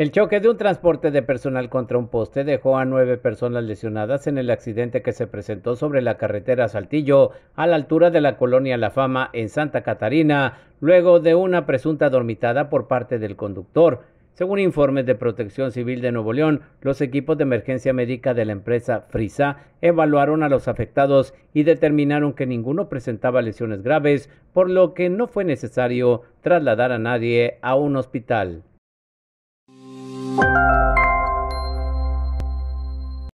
El choque de un transporte de personal contra un poste dejó a nueve personas lesionadas en el accidente que se presentó sobre la carretera Saltillo, a la altura de la colonia La Fama, en Santa Catarina, luego de una presunta dormitada por parte del conductor. Según informes de Protección Civil de Nuevo León, los equipos de emergencia médica de la empresa Frisa evaluaron a los afectados y determinaron que ninguno presentaba lesiones graves, por lo que no fue necesario trasladar a nadie a un hospital.